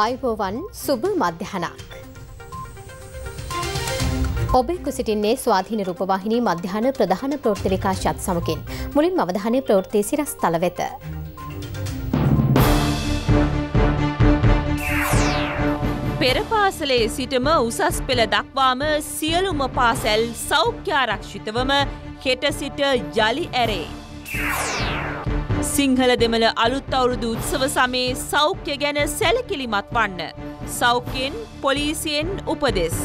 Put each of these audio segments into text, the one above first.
අයිබෝවන් සුභ මධ්‍යහනක්. ඔබෙක්කු සිටින්නේ ස්වාධීන රූපවාහිනී මධ්‍යාන ප්‍රධාන ප්‍රෘති විකාශයත් සමකින් මුලින් අවධානය ප්‍රෘත්තේ සිරස් තල වෙත. පෙරපාසලේ සිටම උසස් පෙළ දක්වාම සියලුම පාසැල් සෞඛ්‍යාරක්ෂිතවම හෙට සිට ජලි ඇරේ. සිංහල දෙමළ අලුත් අවුරුදු උත්සව සමයේ සෞඛ්‍ය ගැන සැලකිලිමත් වන්න. සෞඛ්‍යෙන් පොලිසියෙන් උපදෙස්.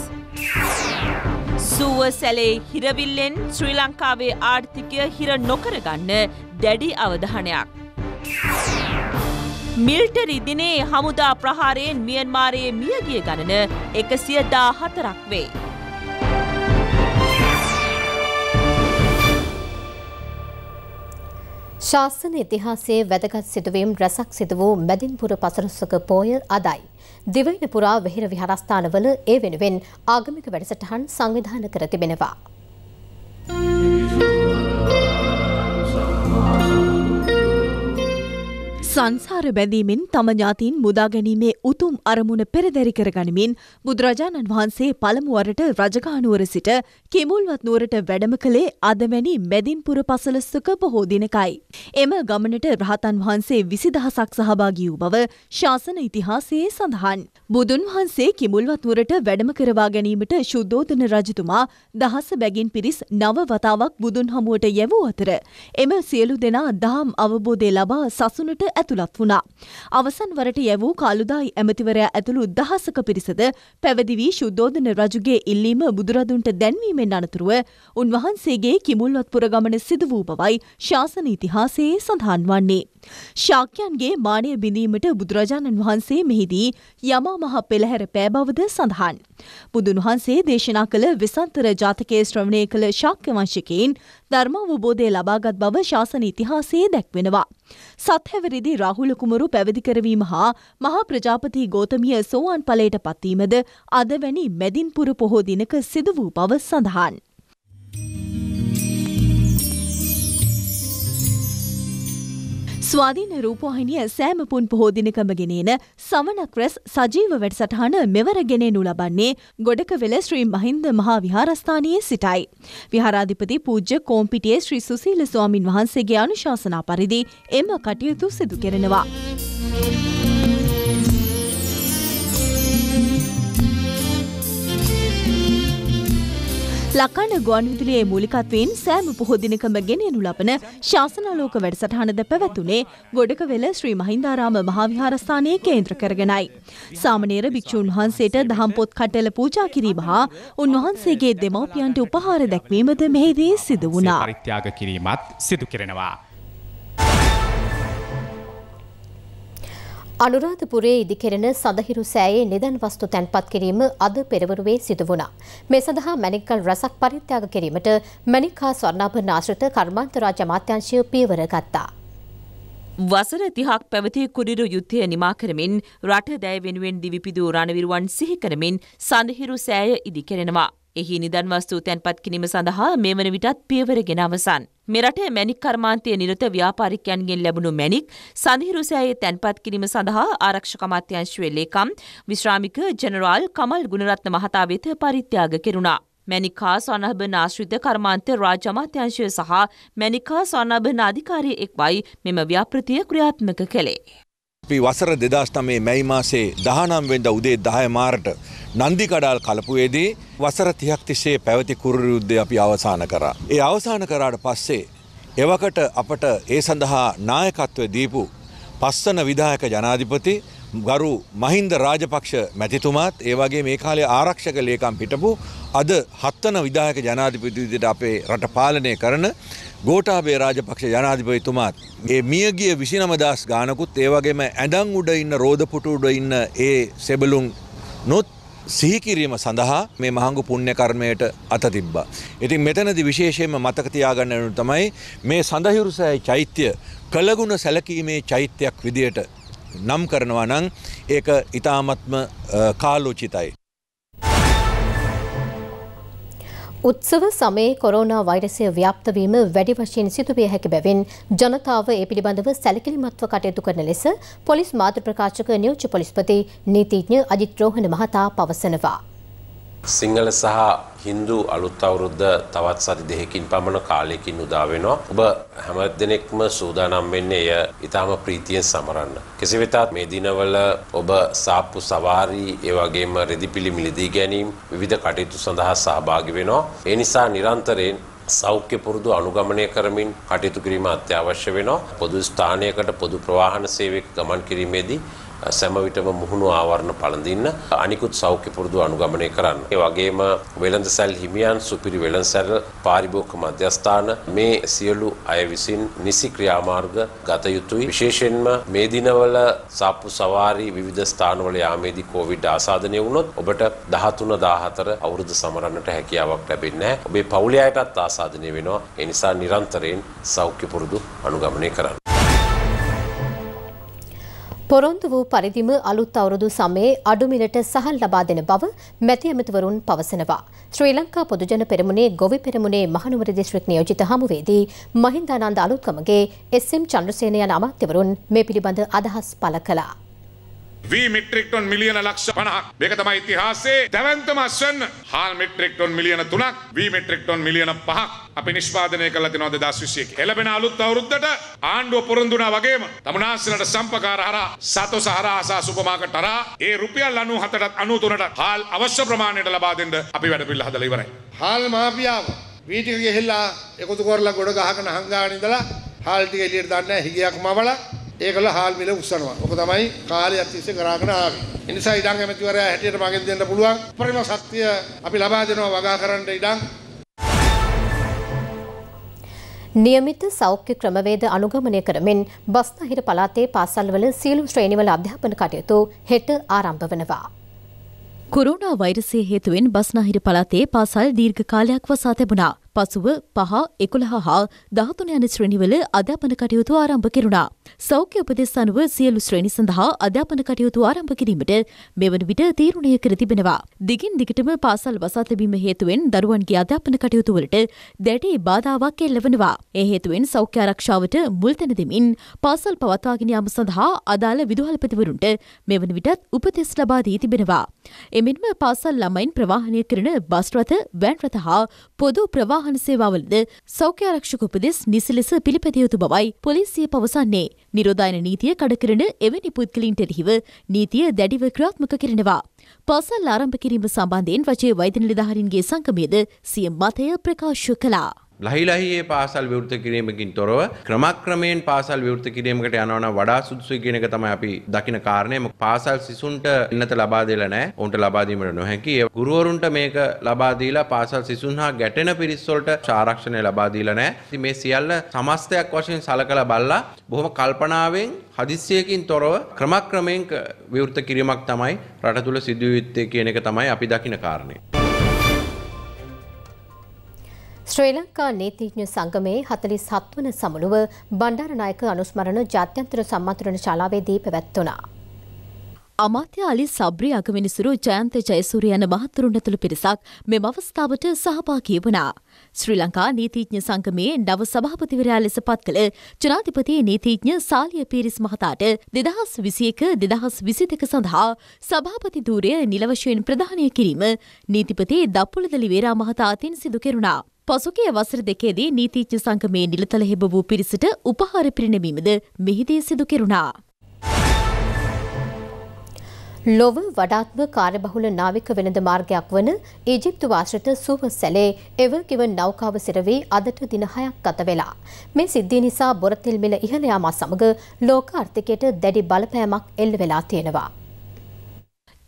සුව සැලේ හිරවිල්ලෙන් ශ්‍රී ලංකාවේ ආර්ථිකය හිර නොකරගන්න දැඩි අවධානයක්. මිල්ටරි දිනේ හමුදා ප්‍රහාරයෙන් මියන්මාරයේ මියගිය ගණන එකසිය දා හතරක් වේ. ශාස්තන ඉතිහාසයේ වැදගත් සිදුවීම් රැසක් සිදු වූ මැදින්පුර පසරොස්සක පෝය අදයි. දිවයින පුරා වෙහෙර විහාරස්ථානවල ඒ වෙනුවෙන් ආගමික වැඩසටහන් සංවිධාන කර තිබෙනවා. සංසාර බැඳීමෙන් තම ඥාතීන් මුදා ගැනීමේ උතුම් අරමුණ පෙරදැරි කර ගනිමින් බුදුරජාණන් වහන්සේ පළමුුවරට රජගානුවර සිට කෙමුල්වත් නුවරට වැඩම කළේ අදවැනි මැදින්පුර පසලස්සක බොහෝ දිනකයි. එම ගමනට රහතන් වහන්සේ විසිදහසක් සහභාගී වූ බව ශාසන ඉතිහාසයේ සඳහන්. බුදුන් වහන්සේ කිමුල්වත් නුවරට වැඩම කරවා ගැනීමට ශුද්ධෝදන රජතුමා දහස බැගින් පිරිස් නව වතාවක් බුදුන් හමුවට යැවූ අතර එම සියලු දෙනා දහම් අවබෝධය ලබා සසුනට ඇත ඇතුළත් වුණා. අවසන් වරට යැවූ කාලුදායි ඇමතිවරයා ඇතුළු දහසක පිරිසද පැවදි වී ශුද්ධෝදන රජුගේ ඉල්ලීම බුදුරදුන්ට දැන්වීමෙන් අනතුරුව උන්වහන්සේගේ කිමුල්වත් පුරගමන සිදු වූ බවයි ශාසන ඉතිහාසයේ සඳහන් වන්නේ. ශාක්‍යයන්ගේ මානය බිඳීමට බුදුරජාණන් වහන්සේ මෙහිදී යමා මහ පෙළහැර පෑ බවද සඳහන්. බුදුන් වහන්සේ දේශනා කළ විසන්තර ජාතකයේ ශ්‍රවණය කළ ශාක්‍ය වංශිකයින් ධර්මාවබෝධය ලබාගත් බව ශාසන ඉතිහාසයේ දැක්වෙනවා. සත්හැවරිදි රාහුල කුමරු පැවිදි කරවීම හා මහා ප්‍රජාපති ගෝතමිය සෝවාන් ඵලයට පත්වීමද අද වැනි මැදින්පුර පොහෝ දිනක සිදු වූ බව සඳහන්. ස්වාධීන රූපවාහිනිය සෑම පුන් පොහෝ දිනකම ගෙනෙන සමනක් රැස් සජීව වැඩසටහන මෙවර ගෙනෙනු ලබන්නේ ගොඩකවෙල ශ්‍රී මහින්ද මහා විහාරස්ථානයේ සිටයි. විහාරාධිපති පූජ්‍ය කෝම්පිටියේ ශ්‍රී සුසීල ස්වාමින් වහන්සේගේ අනුශාසනා පරිදි එම කටයුතු සිදු කෙරෙනවා. Thank you. ලකාන ගුවන්විදුලියේ මූලිකත්වයෙන් සෑම පොහොදිනකම ගෙනයනු ලබන ශාසනාලෝක වැඩසටහනද පැවැතුනේ ගොඩකවෙල ශ්‍රී මහින්දාරාම මහාවිහාරස්ථානයේ කේන්ද්‍ර කරගෙනයි. සාමනේර භික්ෂූන් වහන්සේට දහම්පොත් කටල පූජා කිරීම හා උන්වහන්සේගේ දෙමව්පියන්ට උපහාර දැක්වීමද මෙහිදී සිදු වුණා. පරිත්‍යාග කිරීමත් සිදු කරනවා. අනුරාධපුරේ ඉදිකෙරෙන සඳහිරු සෑයේ නිදන් වස්තු තැන්පත් කිරීම අද පෙරවරුවේ සිදු වුණා. මේ සඳහා මැණික්කල් රසක් පරිත්‍යාග කිරීමට මැණික් හා ස්වර්ණාභරණ ආශ්‍රිත කර්මාන්තරාජ අමාත්‍යාංශය පියවර ගත්තා. වසර 30ක් පැවති කුරිරු යුද්ධය නිමා කරමින් රට දැය වෙනුවෙන් දිවිපිදූ රණවිරුවන් සිහි කරමින් සඳහිරු සෑය ඉදිකෙරෙනවා. එහි නිදන් වස්තු තැන්පත් කිරීම සඳහා මේ වන විටත් පියවර ගෙන අවසන්. මෙරට මැණික් කර්මාන්තය නිරත ව්‍යාපාරිකයන්ගෙන් ලැබුණු මැණික් සඳහිරු සෑයේ තැන්පත් කිරීම සඳහා ආරක්ෂක අමාත්‍යාංශයේ ලේකම් විශ්‍රාමික ජෙනරාල් කමල් ගුණරත්න මහතා වෙත පරිත්‍යාග කෙරුණා. මැනිකා සනභන ආශ්‍රිත කර්මාන්ත රාජ්‍යමාත්‍යංශය සහ මැනිකා සනභන අධිකාරී එක්වයි මෙම ව්‍යාපෘතිය ක්‍රියාත්මක කළේ. අපි වසර දෙදස් නමේ මැයි මාසේ දහනම්වෙන්ද උදේ දහය මාර්ට නන්දි කඩාල් කලපුවේදී වසර තියක් තිස්සේ පැවති කුරු යුද්ධ අපි අවසාන කරා. ඒ අවසාන කරාට පස්සේ එවකට අපට ඒ සඳහා නායකත්වය දීපු පස්සන විදායක ජනාධිපති ගරු මහින්ද රාජපක්ෂ මැතිතුමාත් ඒ වගේ මේ කාලේ ආරක්ෂක ලේකම් හිටපු අද හත්වන විධායක ජනාධිපති විදිහට අපේ රට පාලනය කරන ගෝඨාභය රාජපක්ෂ ජනාධිපතිතුමාත් මේ මියගිය 29000 ගානකුත් ඒ වගේම ඇඳන් උඩ ඉන්න රෝදපුටු උඩ ඉන්න ඒ සෙබළුන් නොත් සිහිකිරීම සඳහා මේ මහඟු පුණ්‍ය කර්මයට අත තිබ්බා. ඉතින් මෙතනදි විශේෂයෙන්ම මතක තියාගන්න වෙනු තමයි මේ සඳහිරුසෑයි චෛත්‍ය කළගුණ සැලකීමේ චෛත්‍යයක් විදියට නම් කරනවා නම් ඒක ඉතාමත්ම කාලෝචිතයි. උත්සව සමයේ කොරෝනා වෛරසය ව්‍යාප්තවීම වැඩි වශයෙන් සිදුවිය හැකි බැවින් ජනතාව ඒ පිළිබඳව සැලකිලිමත්ව කටයුතු කරන ලෙස පොලිස් මාධ්‍ය ප්‍රකාශක නියෝජ්‍ය පොලිස්පති නීතිඥ අජිත් රෝහණ මහතා පවසනවා. සිංහල සහ හින්දු අලුත් අවුරුද්ද තවත් සති දෙකකින් පමණ කාලයකින් උදා වෙනවා. ඔබ හැම දිනෙකම සූදානම් වෙන්නේ එය ඊටාම ප්‍රීතියෙන් සමරන්න. කෙසේ වෙතත් මේ දිනවල ඔබ සාප්පු සවාරි ඒ වගේම රෙදිපිලි මිලදී ගැනීම විවිධ කටයුතු සඳහා සහභාගී වෙනවා. ඒ නිසා නිරන්තරයෙන් සෞඛ්‍ය පුරුදු අනුගමනය කරමින් කටයුතු කිරීම අත්‍යවශ්‍ය වෙනවා. පොදු ස්ථානයකට පොදු ප්‍රවාහන සේවයක ගමන් කිරීමේදී සෑම විටම මුහුණු ආවරණ පළඳින්න අනිකුත් සෞඛ්‍ය පුරුදු අනුගමනය කරන්න. ඒ වගේම වෙළඳසැල් හිමියන් සුපිරි වෙළඳසැල් පාරිභෝගික මධ්‍යස්ථාන මේ සියලු අය විසින් නිසි ක්‍රියාමාර්ග ගත යුතුයි. විශේෂයෙන්ම මේ දිනවල සාප්පු සවාරි විවිධ ස්ථානවල යාමේදී කොවිඩ් ආසාදනය වුණොත් ඔබට 13 14 අවුරුදු සමරන්නට හැකියාවක් ලැබෙන්නේ නැහැ. ඔබේ පවුලේ අයටත් ආසාදනය වෙනවා. ඒ නිසා නිරන්තරයෙන් සෞඛ්‍ය පුරුදු අනුගමනය කරන්න. පොරොන්දු වූ පරිදිම අලුත් අවුරුදු සමයේ අඩුමිලට සහල් ලබා දෙන බව මැති ඇමතිවරුන් පවසනවා. ශ්‍රී ලංකා පොදුජන පෙරමුණේ ගොවි පෙරමුණේ මහනුවර දිස්ත්‍රික් නියෝජිත හමුවේදී මහින්දානන්ද අලුත්කමගේ එස්.එම්. චන්ද්‍රසේන යන අමාත්‍යවරුන් මේ පිළිබඳ අදහස් පළ කළා. වී මිට්‍රික් ටොන් මිලියන ලක්ෂ 50ක්. මේක තමයි ඉතිහාසයේ දැවැන්තම අස්වැන්න. හාල් මිට්‍රික් ටොන් මිලියන 3ක්, වී මිට්‍රික් ටොන් මිලියන 5ක් අපි නිෂ්පාදනය කරලා තිනවා 2021 කේ. එළබෙන අලුත් අවුරුද්දට ආණ්ඩුව පොරොන්දුනා වගේම තමුනාස්සලට සම්පකාර හරහා සතොස හරහා සහ සුපර් මාකට් හරහා ඒ රුපියල් 97ටත් 93ට හාල් අවශ්‍ය ප්‍රමාණයට ලබා දෙන්න අපි වැඩපිළිවෙල හදලා ඉවරයි. හාල් මාපියාව වීටික ගිහිල්ලා එකතු කරලා ගොඩ ගහගෙන හංගාගෙන ඉඳලා හාල් ටික එළියට දාන්න හැගියක් මවලා ඒකල හාල් මිල උස්සනවා. ඔක තමයි කාලයක් තිස්සේ කරාගෙන ආවේ. ඒ නිසා ඉඩම් ඇමතිවරයා හැටියට මගෙන් දෙන්න පුළුවන් පරිම ශක්තිය අපි ලබා දෙනවා වගා කරන්න ඉඩම්. નિયમિત සෞඛ්‍ය ක්‍රමවේද අනුගමනය කරමින් බස්නාහිර පළාතේ පාසල්වල සියලු ශ්‍රේණිවල අධ්‍යාපන කටයුතු හෙට ආරම්භ වෙනවා. කොරෝනා වෛරසය හේතුවෙන් බස්නාහිර පළාතේ පාසල් දීර්ඝ කාලයක් වසා තිබුණා. පසුව පහ එකොළහ හා දහතුන යන ශ්‍රණිවල අධ්‍යාපන කටයුතු ආරම්භ කෙරුණා. සෞඛ්‍ය උපදෙස් අනුව සියලු ශ්‍රේණි සඳහා අධ්‍යාපන කටයුතු ආරම්භ කිරීමට මෙවන විට තීරණය කර තිබෙනවා. දිගින් දිගටම පාසල් වසා තිබීම හේතුවෙන් දරුවන්ගේ අධ්‍යාපන කටයුතු වලට දැඩි බාධාවක් එල්ලවනවා. ඒ හේතුවෙන් සෞඛ්‍ය ආරක්ෂාවට මුල් තැන දෙමින් පාසල් පවත්වාගෙන යාම සඳහා අදාළ විදුහල්පතිවරුන්ට මෙවන විටත් උපදෙස් ලබා දී තිබෙනවා. එමෙන්ම පාසල් ළමයින් ප්‍රවාහනය කරන බස් රථ, වෑන් රථ හා පොදු ප්‍රවාහන වාහන සේවාවලද සෞඛ්‍යාරක්ෂක උපදෙස් නිසි ලෙස පිළිපැදිය යුතු බවයි පොලිසිය පවසන්නේ. නිරෝධායන නීතිය කඩකරන එවැනි පුද්ගලින්ට එරෙහිව නීතිය දැඩිව ක්‍රියාත්මක කරනවා. පාසල් ආරම්භ කිරීම සම්බන්ධයෙන් රජයේ වෛද්‍ය නිලධාරීන්ගේ සංගමයේද සිය මතය ප්‍රකාශ කළා. ලහිලහියේ පාසල් විවෘත කිරීමකින් තොරව ක්‍රමක්‍රමයෙන් පාසල් විවෘත කිරීමකට යනවන වඩා සුදුසුයි කියන එක තමයි අපි දකින කාරණේ පාසල් සිසුන්ට ඉන්නත ලබා දෙලා නැහැ උන්ට ලබා දීමට නොහැකි ඒ ගුරුවරුන්ට මේක ලබා දීලා පාසල් සිසුන් හා ගැටෙන පිරිස් වලට ආරක්ෂණය ලබා දීලා නැහැ මේ සියල්ල සමස්තයක් වශයෙන් සලකලා බලලා බොහොම කල්පනාවෙන් හදිස්සියකින් තොරව ක්‍රමක්‍රමයෙන් විවෘත කිරීමක් තමයි රට තුල සිදුවෙන්නේ කියන එක තමයි අපි දකින කාරණේ ශ්‍රී ලංකා නීතිඥ සංගමයේ 47 වන සමුළුව බණ්ඩාරනායක අනුස්මරණ ජාත්‍යන්තර සම්මන්ත්‍රණ ශාලාවේදී පැවැත්වුණා. අමාත්‍ය අලි සබ්‍රි අගමිනිසුරු ජයන්ත ජයසූරිය යන මහත්තුරුන් ඇතුළු පිරිසක් මෙම අවස්ථාවට සහභාගී වුණා. ශ්‍රී ලංකා නීතිඥ සංගමයේ නව සභාපතිවරයා ලෙස පත් කළ ජනාධිපති නීතිඥ සාලිය පීරිස් මහතාට දෙදහස් විසියක දෙදහස් විසි දෙක සඳහා සභාපති ධූරය නිලවශයෙන් ප්‍රධානය කිරීම නීතිපති දප්පුලදලි වේරා මහතා අතින් සිදු කෙරුණා. පසුගිය වසර දෙකේදී නීතිඥ සංගමේ නිලතල හෙබ වූ පිරිසට උපහාර පිරිනැමීමද මෙහිදී සිදු කෙරුණා. ලොව වඩාත්ම කාර්යබහුල නාවික වෙළඳ මාර්ගයක් වන ඊජිප්තු ආශ්‍රිත සුව සැලේ එවර් ගිවන් නෞකාව සිරවී අදට දින 6ක් ගත වෙලා. මේ සිද්ධිය නිසා බොරතෙල් මිල ඉහළ යාමත් සමග ලෝක ආර්ථිකයට දැඩි බලපෑමක් එල්ල වෙලා තියෙනවා.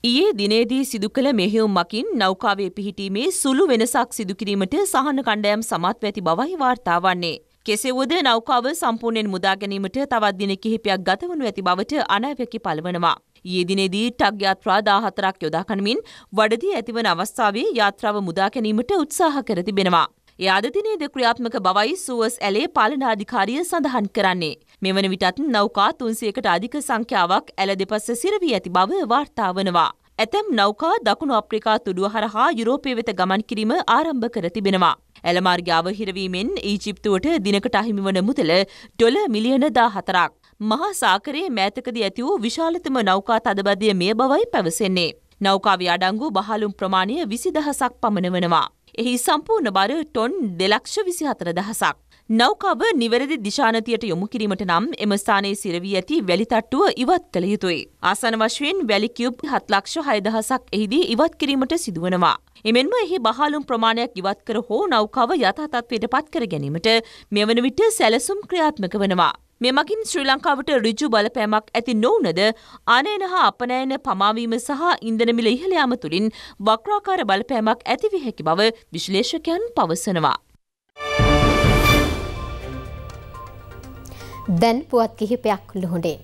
ඊයේ දිනේදී සිදු කළ මෙහෙුම් මකින් නෞකාවේ පිහිටීමේ සුළු වෙනසක් සිදුකිරීමට සහන කණ්ඩයම් සමත්ව ඇති බවයි වාර්තා වන්නේ. කෙසෙවුද නෞකාව සම්පූර්ණයෙන් මුදා ගැනීමට තවත් දින කිහිපයක් ගතවනු ඇති බවට අනාවැකි පලවනවා. යෙදිනේදී ටක් යාත්‍රා දාහතරක් යොදාකනමින් වඩදී ඇතිවන අවස්ථාවේ යාත්‍රාව මුදා ගැනීමට උත්සාහ කර තිබෙනවා. එය අද දිනේද ක්‍රියාත්මක බවයි සුවස් ඇලේ පාලනාධිකාරිය සඳහන් කරන්නේ. මෙවන විටත් නෞකා 300කට අධික සංඛ්‍යාවක් ඇල දෙපස සිරවී ඇති බව වාර්තා වනවා. ඇතැම් නෞකා දකුණු අප්‍රිකා තුඩුව හරහා යුරෝපය වෙත ගමන් කිරීම ආරම්භ කර තිබෙනවා. ඇලමාර්ගාව හිරවීමෙන් ඊජිප්තුවට දිනකට අහිමිවන මුදල ඩොල මිලියන දා හතරක්. මහා සාකරයේ මෑතකදී ඇති වූ විශාලතම නෞකා තදබදය මේ බවයි පැවසෙන්නේ. නෞකාවේ අඩංගු බහලුම් ප්‍රමාණය විසි දහසක් පමණ වනවා. එහි සම්පූර්ණ බර ටොන් දෙලක්ෂ විසිහතර දහසක්. නෞකාව නිවැරදි දිශානතියට යොමු කිරීමට නම් එම ස්ථානයේ සිරවී ඇති වැලිතට්ටුව ඉවත් කළ යුතුයි. ආසන වශයෙන් වැලිකියුබ් හත්ලක්ෂ හයදහසක් එහිදී ඉවත් කිරීමට සිදුවනවා. එමෙන්ම එහි බහලුම් ප්‍රමාණයක් ඉවත් කර හෝ නෞකාව යථතත්වයට පත් කර ගැනීමට මෙවන විට සැලසුම් ක්‍රියාත්මක වනවා. මෙමගින් ශ්‍රී ලංකාවට ඍජු බලපෑමක් ඇති නොවනද අනයන හා අපනයන පමාවීම සහ ඉන්ධනමිල ඉහළ යාම තුළින් වක්‍රාකාර බලපෑමක් ඇතිවිය හැකි බව විශ්ලේෂකයන් පවසනවා. දැන් පුවත් කිහිපයක් ලොහොඩේ.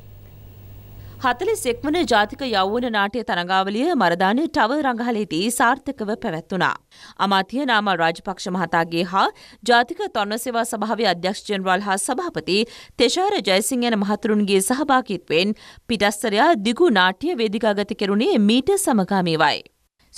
හතලිස් එක්මන ජාතික යෞවන නාට්‍ය තරඟාවලිය මරදාන ටව රඟහලේදී සාර්ථකව පැවැත්වුණා. අමාතිය නාම රාජපක්ෂ මහතාගේ හා ජාතික තොන්න සේවා සභාවේ අධ්‍යක්ෂ ජනරල් හා සභාපති තෙෂාර ජයසිංහ යන මහතුරුන්ගේ සහභාගීත්වයෙන් පිටස්තරයා දිගු නාට්‍ය වේදිකාගත කෙරුණේ මීට සමගාමීවයි.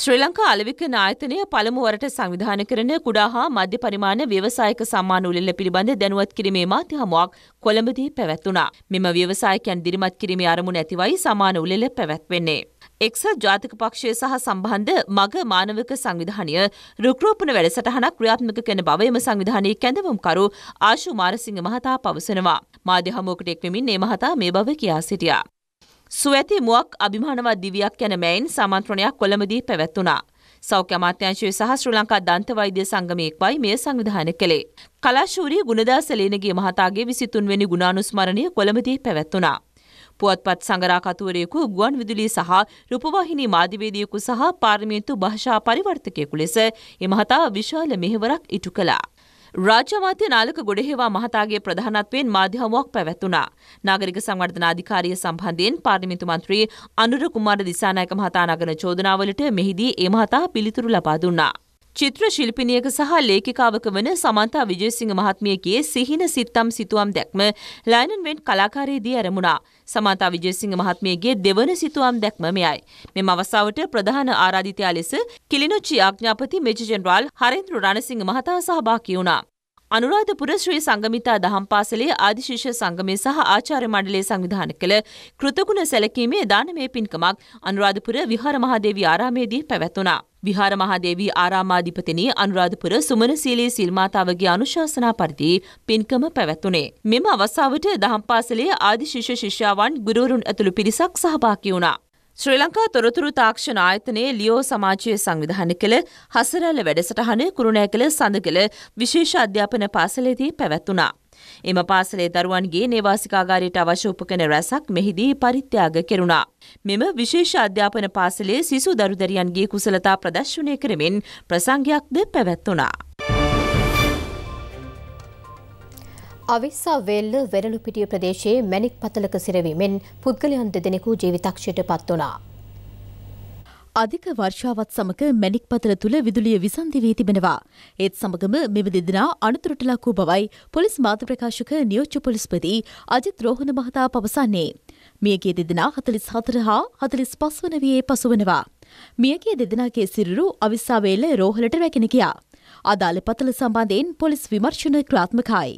ශ්‍රී ලංකා අලවිකන ආයතනය පළමුවරට සංවිධාන කරන කුඩා හා මධ්‍ය පරිමාණ ව්‍යවසායක සම්මාන උළෙල පිළිබඳ දැනුවත් කිරීමේ මාධ්‍යහමුවක් කොළඹදී පැවැත්වුණා. මෙම ව්‍යවසායකයන් දිරිමත් කිරීමේ අරමුණ ඇතිවයි සමාන උළෙල පැවැත්වෙන්නේ. එක්සත් ජාතික පක්ෂය සහ සම්බන්ධ මග මානවක සංවිධානය රුක්රෝපණ වැඩසටහනක් ක්‍රියාත්මක කරන බව එම සංවිධානයේ කැඳවුම්කරු ආශු මාරසිංහ මහතා පවසනවා. මාධ්‍ය හමුවකට එක්වෙමින් මේ මහතා මේ බව කියා සිටියා. සුවඇති මුවක් අභිමානවත් දිවියක් යැන මැයින් සමන්ත්‍රණයක් කොළඹදී පැවැත්වනා. සෞඛ්‍ය අමාත්‍යංශයේ සහ ශ්‍රී ලංකා දන්ත වෛද්‍ය සංගමයක්වයි මෙය සංවිධානය කළේ. කලාශූරී ගුණදාස ලේනගේ මහතාගේ 23 වෙනි ගුණානුස්මරණය කොළඹදී පැවැත්වුණා. පුවත්පත් සංගරා කතුවරයෙකු ගුවන් විදුලි සහ රූපවාහිනී මාධ්‍යවේදියෙකු සහ පාර්ලිමේන්තු භාෂා පරිවර්තකයෙකු ලෙස එමහතා විශාල මෙහෙවරක් ඉටු කළා. රාජ්‍ය අමාත්‍ය නාලක ගොඩහේවා මහතාගේ ප්‍රධානත්වයෙන් මාධ්‍ය හමුවක් පැවැත්වුණා. නාගරික සංවර්ධන අධිකාරිය සම්බන්ධයෙන් පාර්ලිමේන්තු මන්ත්‍රී අනුර කුමාර දිසානායක මහතා නගන චෝදනාවලට මෙහිදී ඒ මහතා පිළිතුරු ලබා දුන්නා. චිත්‍ර ශිල්පිනියක සහ ලේඛිකාවක වන සමන්තා විජේසිංහ මහත්මියගේ සිහින සිත්තම් සිතුවම් දැක්ම ලයනන් වෙන්ට් කලාකාරයේදී ඇරමුණා. සමන්තා විජේසිංහ මහත්මියගේ දෙවන සිතුවම් දැක්ම මෙයයි. මෙම අවස්ථාවට ප්‍රධාන ආරාධිතයා ලෙස කිලිනොච්චි ආඥාපති මෙජ ජෙනරාල් හරේන්ද්‍ර රණසිංහ මහතා සහභාගී වුණා. අනුරාධපුර ශ්‍රී සංගමිතා දහම් පාසලේ ආදිශිෂ්‍ය සංගමය සහ ආචාර්ය මණ්ඩලය සංවිධාන කළ කෘතගුණ සැලකීමේ දානමය පින්කමක් අනුරාධපුර විහාර මහදේවී ආරාමේදී පැවැතුණා. විහාර මහදේවී ආරාමාධිපතිනී අනුරාධපුර සුමනශීලී සිල්මාතාවගේ අනුශාසනා පරිදි පින්කම පැවැතුණේ. මෙම අවස්ථාවට දහම් පාසලේ ආදිශිෂ්‍ය ශිෂ්‍යාවන් ගුරුවරුන් ඇතුළු පිරිසක් සහභාගී වුණා. ශ්‍රී ලංකා තොරතුරු තාක්ෂණ ආයතනයේ ලියෝ සමාජයේ සංවිධානය කළ හසරැල්ල වැඩසටහන කුරුණෑකළ සඳකළ විශේෂ අධ්‍යාපන පාසලේදී පැවැත්වුණා. එම පාසලේ දරුවන්ගේ නේවාසිකාගාරයට අවශ්‍ය උපකන රැසක් මෙහිදී පරිත්‍යාග කෙරුණා. මෙම විශේෂ අධ්‍යාපන පාසලේ සිසු දරුදරියන්ගේ කුසලතා ප්‍රදර්ශනය කරමින් ප්‍රසංගයක්ද පැවැත්වුණා. අවිස්සා වෙල්ල වෙරළුපිටිය ප්‍රදේශයේ මැණික් පතලක සිරවීමෙන් පුද්ගලයන් දෙදෙනෙකු ජීවිතක්ෂයට පත් වුණා. අධික වර්ෂාවත් සමග මැණික් පතල තුළ විදුලිය විසන්ධි වී තිබෙනවා. ඒත් සමගම මෙම දෙදෙනා අනතුරට ලක් වූ බවයි පොලිස් මාධ්‍ය ප්‍රකාශක නියෝජ්‍ය පොලිස්පති අජිත් රෝහණ මහතා පවසන්නේ. මියගේ දෙදෙනා 44 හා 45 වන වියේ පසුවනවා. මියගේ දෙදෙනාගේ සිරුරු අවිස්සා වේල රෝහලට රැගෙන ගියා. අදාළ පතල සම්බන්ධයෙන් පොලිස් විමර්ශන ක්‍රාත්මකයි.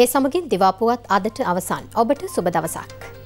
ඒ සමගින් දිවාපුවත් අදට අවසන් ඔබට සුබ දවසක්.